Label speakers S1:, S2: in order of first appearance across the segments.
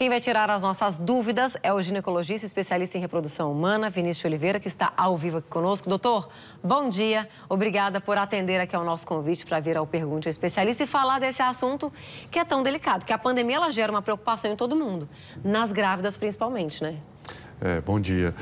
S1: Quem vai tirar as nossas dúvidas é o ginecologista especialista em reprodução humana, Vinícius Oliveira, que está ao vivo aqui conosco. Doutor, bom dia. Obrigada por atender aqui ao nosso convite para vir ao Pergunte ao Especialista e falar desse assunto que é tão delicado, que a pandemia ela gera uma preocupação em todo mundo, nas grávidas principalmente, né?
S2: É, bom dia.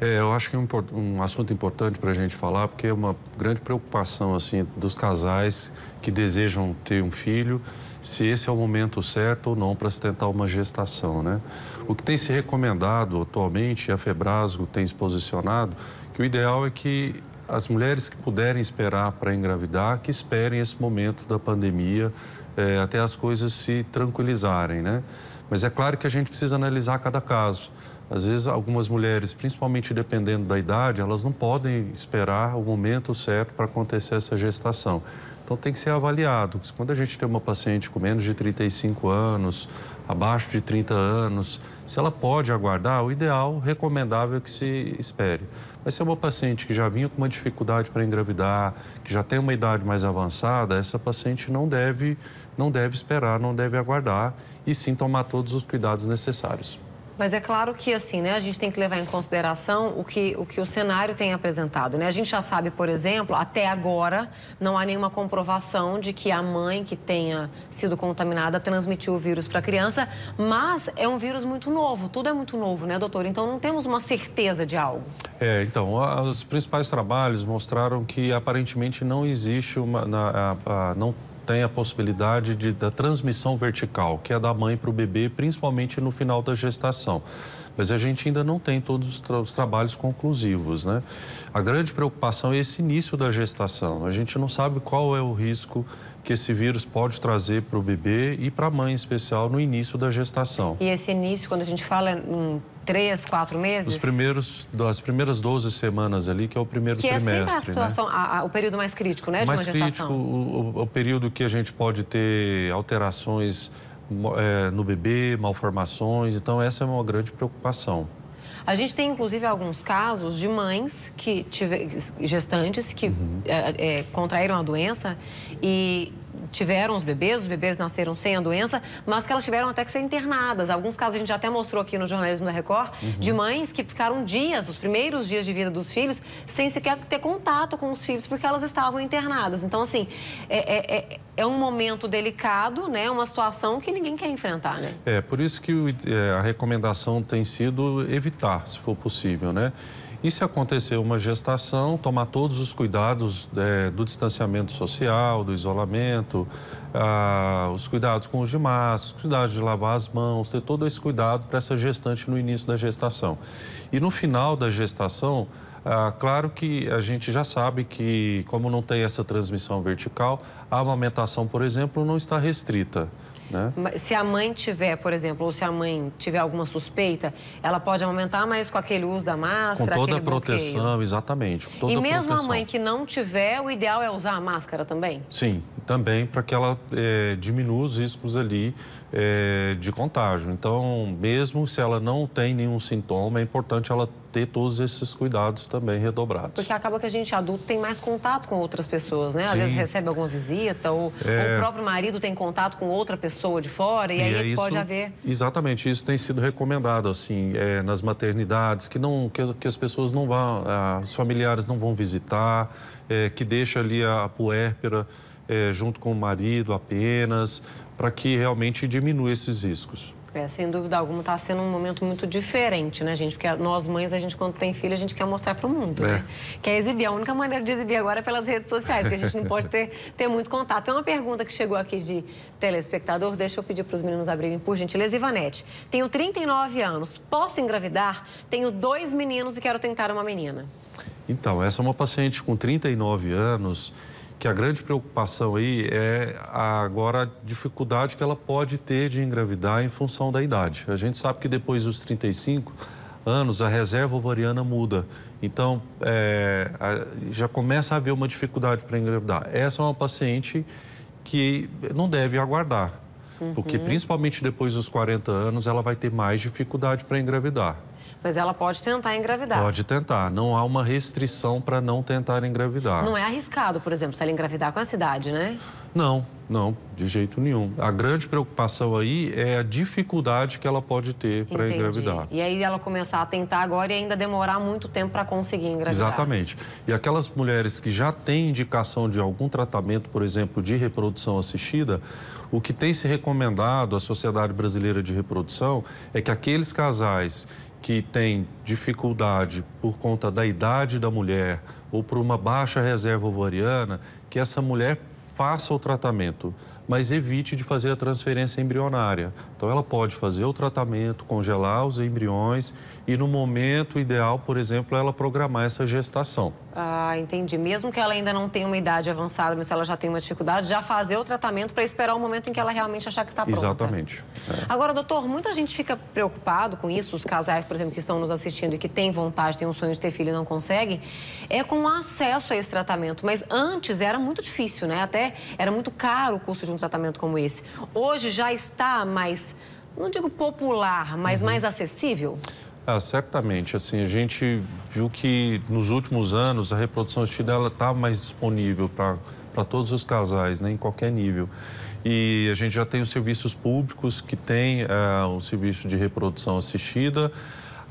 S2: É, eu acho que é um, um assunto importante para a gente falar, porque é uma grande preocupação assim dos casais que desejam ter um filho se esse é o momento certo ou não para se tentar uma gestação, né? O que tem se recomendado atualmente, a Febrasgo tem se posicionado, que o ideal é que as mulheres que puderem esperar para engravidar, que esperem esse momento da pandemia é, até as coisas se tranquilizarem, né? Mas é claro que a gente precisa analisar cada caso. Às vezes, algumas mulheres, principalmente dependendo da idade, elas não podem esperar o momento certo para acontecer essa gestação. Então tem que ser avaliado. Quando a gente tem uma paciente com menos de 35 anos, abaixo de 30 anos, se ela pode aguardar, o ideal, recomendável é que se espere. Mas se é uma paciente que já vinha com uma dificuldade para engravidar, que já tem uma idade mais avançada, essa paciente não deve, não deve esperar, não deve aguardar e sim tomar todos os cuidados necessários.
S1: Mas é claro que assim, né, a gente tem que levar em consideração o que, o que o cenário tem apresentado. Né? A gente já sabe, por exemplo, até agora não há nenhuma comprovação de que a mãe que tenha sido contaminada transmitiu o vírus para a criança, mas é um vírus muito novo, tudo é muito novo, né, doutor? Então não temos uma certeza de algo.
S2: É, então, os principais trabalhos mostraram que aparentemente não existe uma. Na, a, a, não tem a possibilidade de, da transmissão vertical, que é da mãe para o bebê, principalmente no final da gestação. Mas a gente ainda não tem todos os, tra os trabalhos conclusivos, né? A grande preocupação é esse início da gestação. A gente não sabe qual é o risco que esse vírus pode trazer para o bebê e para a mãe, em especial, no início da gestação.
S1: E esse início, quando a gente fala em três, quatro meses? Os
S2: primeiros, as primeiras 12 semanas ali, que é o primeiro que é assim, trimestre. Que é sempre a né? situação,
S1: né? a, a, o período mais crítico, né, mais de uma gestação? Crítico,
S2: o, o período que a gente pode ter alterações é, no bebê, malformações, então essa é uma grande preocupação.
S1: A gente tem, inclusive, alguns casos de mães que tive, gestantes que uhum. é, é, contraíram a doença e tiveram os bebês, os bebês nasceram sem a doença, mas que elas tiveram até que ser internadas. Alguns casos a gente até mostrou aqui no jornalismo da Record, uhum. de mães que ficaram dias, os primeiros dias de vida dos filhos, sem sequer ter contato com os filhos, porque elas estavam internadas. Então, assim, é, é, é, é um momento delicado, né? É uma situação que ninguém quer enfrentar, né?
S2: É, por isso que o, é, a recomendação tem sido evitar, se for possível, né? E se acontecer uma gestação, tomar todos os cuidados é, do distanciamento social, do isolamento, ah, os cuidados com os demais, os cuidados de lavar as mãos, ter todo esse cuidado para essa gestante no início da gestação. E no final da gestação, ah, claro que a gente já sabe que, como não tem essa transmissão vertical, a amamentação, por exemplo, não está restrita. Né?
S1: Se a mãe tiver, por exemplo, ou se a mãe tiver alguma suspeita, ela pode amamentar, mas com aquele uso da máscara, Com toda a proteção, bloqueio.
S2: exatamente. Toda e mesmo a, a, mãe
S1: que não tiver, o ideal é usar a máscara também?
S2: Sim, também para que ela é, diminua os riscos ali é, de contágio. Então, mesmo se ela não tem nenhum sintoma, é importante ela ter todos esses cuidados também redobrados.
S1: Porque acaba que a gente adulto tem mais contato com outras pessoas, né? Às Sim. vezes recebe alguma visita visita, ou, é... ou, o próprio marido tem contato com outra pessoa de fora, e, e aí é pode haver.
S2: Exatamente, isso tem sido recomendado, assim, é, nas maternidades, que, não, que, que, as pessoas não vão, os familiares não vão visitar, é, que deixa ali a, a puérpera é, junto com o marido apenas, para que realmente diminua esses riscos.
S1: É, sem dúvida alguma, está sendo um momento muito diferente, né, gente? Porque nós mães, a gente quando tem filho, a gente quer mostrar para o mundo, né? é. né? Quer exibir. A única maneira de exibir agora é pelas redes sociais, que a gente não pode ter, ter muito contato. Tem uma pergunta que chegou aqui de telespectador, deixa eu pedir para os meninos abrirem, por gentileza. Ivanete, tenho 39 anos, posso engravidar? Tenho dois meninos e quero tentar uma menina.
S2: Então, essa é uma paciente com 39 anos que a grande preocupação aí é agora a dificuldade que ela pode ter de engravidar em função da idade. A gente sabe que depois dos 35 anos a reserva ovariana muda. Então, é, já começa a haver uma dificuldade para engravidar. Essa é uma paciente que não deve aguardar,
S1: uhum. porque principalmente
S2: depois dos 40 anos ela vai ter mais dificuldade para engravidar.
S1: Mas ela pode tentar engravidar. Pode
S2: tentar. Não há uma restrição para não tentar engravidar. Não
S1: é arriscado, por exemplo, se ela engravidar com a cidade, né?
S2: Não, não, de jeito nenhum. A grande preocupação aí é a dificuldade que ela pode ter para engravidar. E
S1: aí ela começar a tentar agora e ainda demorar muito tempo para conseguir engravidar.
S2: Exatamente. E aquelas mulheres que já têm indicação de algum tratamento, por exemplo, de reprodução assistida, o que tem se recomendado à Sociedade Brasileira de Reprodução é que aqueles casais que tem dificuldade por conta da idade da mulher ou por uma baixa reserva ovariana, que essa mulher faça o tratamento, mas evite de fazer a transferência embrionária. Então, ela pode fazer o tratamento, congelar os embriões e, no momento ideal, por exemplo, ela programar essa gestação.
S1: Ah, entendi. Mesmo que ela ainda não tenha uma idade avançada, mas ela já tem uma dificuldade, já fazer o tratamento para esperar o momento em que ela realmente achar que está pronta. Exatamente. É. Agora, doutor, muita gente fica preocupado com isso, os casais, por exemplo, que estão nos assistindo e que têm vontade, têm um sonho de ter filho e não conseguem, é com acesso a esse tratamento. Mas antes era muito difícil, né? Até era muito caro o custo de um tratamento como esse. Hoje já está mais, não digo popular, mas uhum. mais acessível?
S2: Ah, certamente. Assim, a gente viu que nos últimos anos a reprodução assistida está mais disponível para todos os casais, né, em qualquer nível. E a gente já tem os serviços públicos que tem uh, eh, um serviço de reprodução assistida.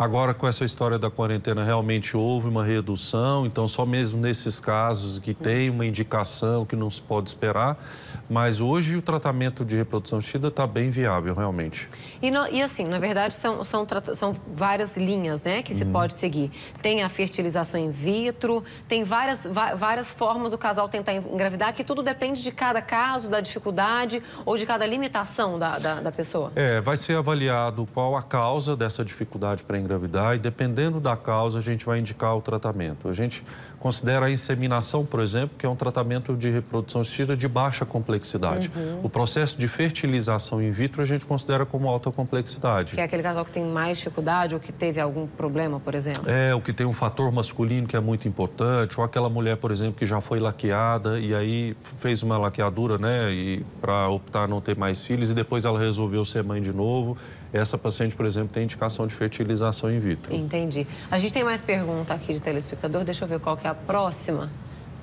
S2: Agora, com essa história da quarentena, realmente houve uma redução, então só mesmo nesses casos que tem uma indicação que não se pode esperar, mas hoje o tratamento de reprodução assistida está bem viável, realmente.
S1: E, no, e, assim, na verdade, são, são, são várias linhas né, que se uhum. pode seguir. Tem a fertilização in vitro, tem várias, várias formas do casal tentar engravidar, que tudo depende de cada caso, da dificuldade ou de cada limitação da, da, da pessoa.
S2: É, vai ser avaliado qual a causa dessa dificuldade para engravidar engravidar e, dependendo da causa, a gente vai indicar o tratamento. A gente considera a inseminação, por exemplo, que é um tratamento de reprodução assistida de baixa complexidade. Uhum. O processo de fertilização in vitro a gente considera como alta complexidade. Que é
S1: aquele casal que tem mais dificuldade ou que teve algum problema, por exemplo?
S2: É, o que tem um fator masculino que é muito importante, ou aquela mulher, por exemplo, que já foi laqueada e aí fez uma laqueadura, né, e para optar não ter mais filhos e depois ela resolveu ser mãe de novo. Essa paciente, por exemplo, tem indicação de fertilização in vitro.
S1: Entendi. A gente tem mais pergunta aqui de telespectador. Deixa eu ver qual que é a próxima.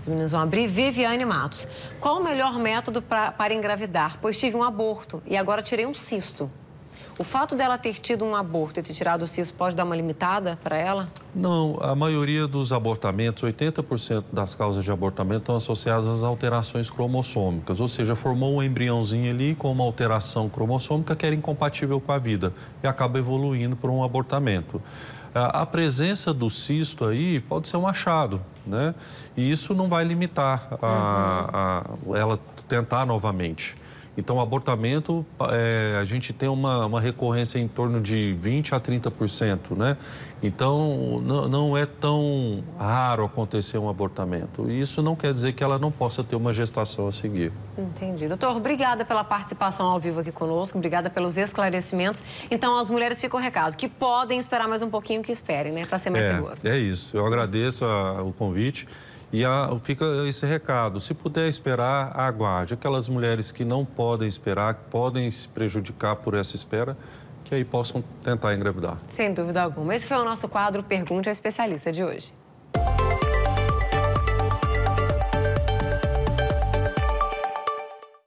S1: Meninos vão abrir. Viviane Matos. Qual o melhor método pra, para engravidar? Pois tive um aborto e agora tirei um cisto. O fato dela ter tido um aborto e ter tirado o cisto pode dar uma limitada para ela?
S2: Não, a maioria dos abortamentos, 80% das causas de abortamento estão associadas às alterações cromossômicas, ou seja, formou um embriãozinho ali com uma alteração cromossômica que era incompatível com a vida e acaba evoluindo para um abortamento ah, a presença do cisto aí pode ser um achado, né? E isso não vai limitar a, a ela tentar novamente. Então, o abortamento, é, a gente tem uma, uma, recorrência em torno de 20% a 30%, né? Então, não, é tão raro acontecer um abortamento. Isso não quer dizer que ela não possa ter uma gestação a seguir.
S1: Entendi. Doutor, obrigada pela participação ao vivo aqui conosco, obrigada pelos esclarecimentos. Então, as mulheres ficam recado, que podem esperar mais um pouquinho que esperem, né? Para ser mais é, seguro.
S2: É isso. Eu agradeço a, o convite. E há, fica esse recado: se puder esperar, aguarde. Aquelas mulheres que não podem esperar, que podem se prejudicar por essa espera, que aí possam tentar engravidar.
S1: Sem dúvida alguma. Esse foi o nosso quadro Pergunte ao Especialista de hoje.